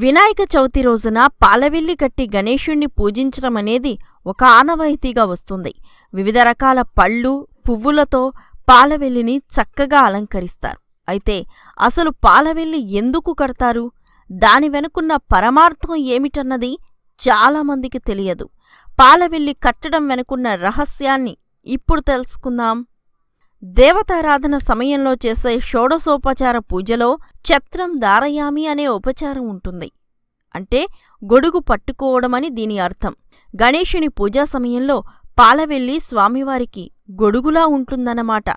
వినాయక చవితి రోజున పాలవెల్లి కట్టి గణేశుణ్ణి పూజించడం అనేది ఒక ఆనవాయితీగా వస్తుంది వివిధ రకాల పళ్ళు పువ్వులతో పాలవెల్లిని చక్కగా అలంకరిస్తారు అయితే అసలు పాలవెల్లి ఎందుకు కడతారు దాని వెనుకున్న పరమార్థం ఏమిటన్నది చాలామందికి తెలియదు పాలవెల్లి కట్టడం వెనుకున్న రహస్యాన్ని ఇప్పుడు తెలుసుకుందాం దేవతారాధన సమయంలో చేసే షోడశోపచార పూజలో ఛత్రం దారయామి అనే ఉపచారం ఉంటుంది అంటే గొడుగు పట్టుకోవడమని దీని అర్థం గణేషుని పూజా సమయంలో పాలవెల్లి స్వామివారికి గొడుగులా ఉంటుందన్నమాట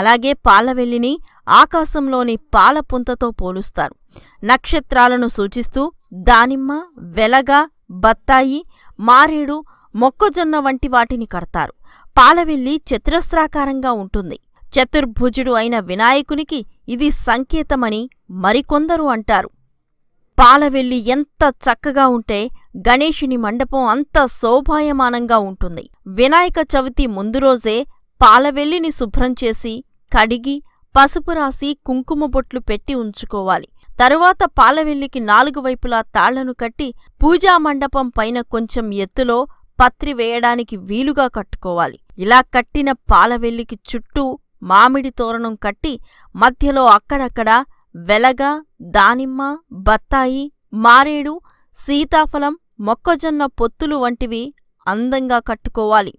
అలాగే పాలవెల్లిని ఆకాశంలోని పాలపుంతతో పోలుస్తారు నక్షత్రాలను సూచిస్తూ దానిమ్మ వెలగ బత్తాయి మారేడు మొక్కజొన్న వంటి వాటిని కడతారు పాలవెల్లి చతురస్రాకారంగా ఉంటుంది చతుర్భుజుడు అయిన వినాయకునికి ఇది సంకేతమని మరికొందరు అంటారు పాలవెల్లి ఎంత చక్కగా ఉంటే గణేషుని మండపం అంత శోభాయమానంగా ఉంటుంది వినాయక చవితి ముందు రోజే పాలవెల్లిని శుభ్రం చేసి కడిగి పసుపు రాసి కుంకుమ బొట్లు పెట్టి ఉంచుకోవాలి తరువాత పాలవెల్లికి నాలుగు వైపులా తాళ్లను కట్టి పూజా మండపం పైన కొంచెం ఎత్తులో పత్రి వేయడానికి వీలుగా కట్టుకోవాలి ఇలా కట్టిన పాలవెల్లికి చుట్టూ మామిడి తోరణం కట్టి మధ్యలో అక్కడక్కడ వెలగ దానిమ్మ బత్తాయి మారేడు సీతాఫలం మొక్కజొన్న పొత్తులు వంటివి అందంగా కట్టుకోవాలి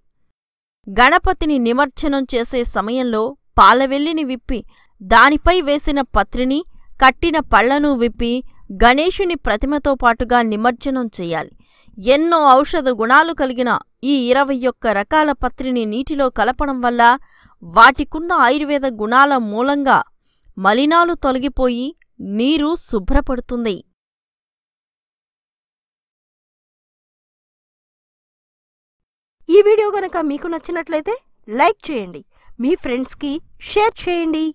గణపతిని నిమజ్జనం చేసే సమయంలో పాలవెల్లిని విప్పి దానిపై వేసిన పత్రిని కట్టిన పళ్లను విప్పి గణేషుని ప్రతిమతో పాటుగా నిమజ్జనం చేయాలి ఎన్నో ఔషధ గుణాలు కలిగిన ఈ ఇరవై ఒక్క రకాల పత్రిని నీటిలో కలపడం వల్ల వాటికున్న ఆయుర్వేద గుణాల మూలంగా మలినాలు తొలగిపోయి నీరు శుభ్రపడుతుంది ఈ వీడియో గనక మీకు నచ్చినట్లయితే లైక్ చేయండి మీ ఫ్రెండ్స్కి షేర్ చేయండి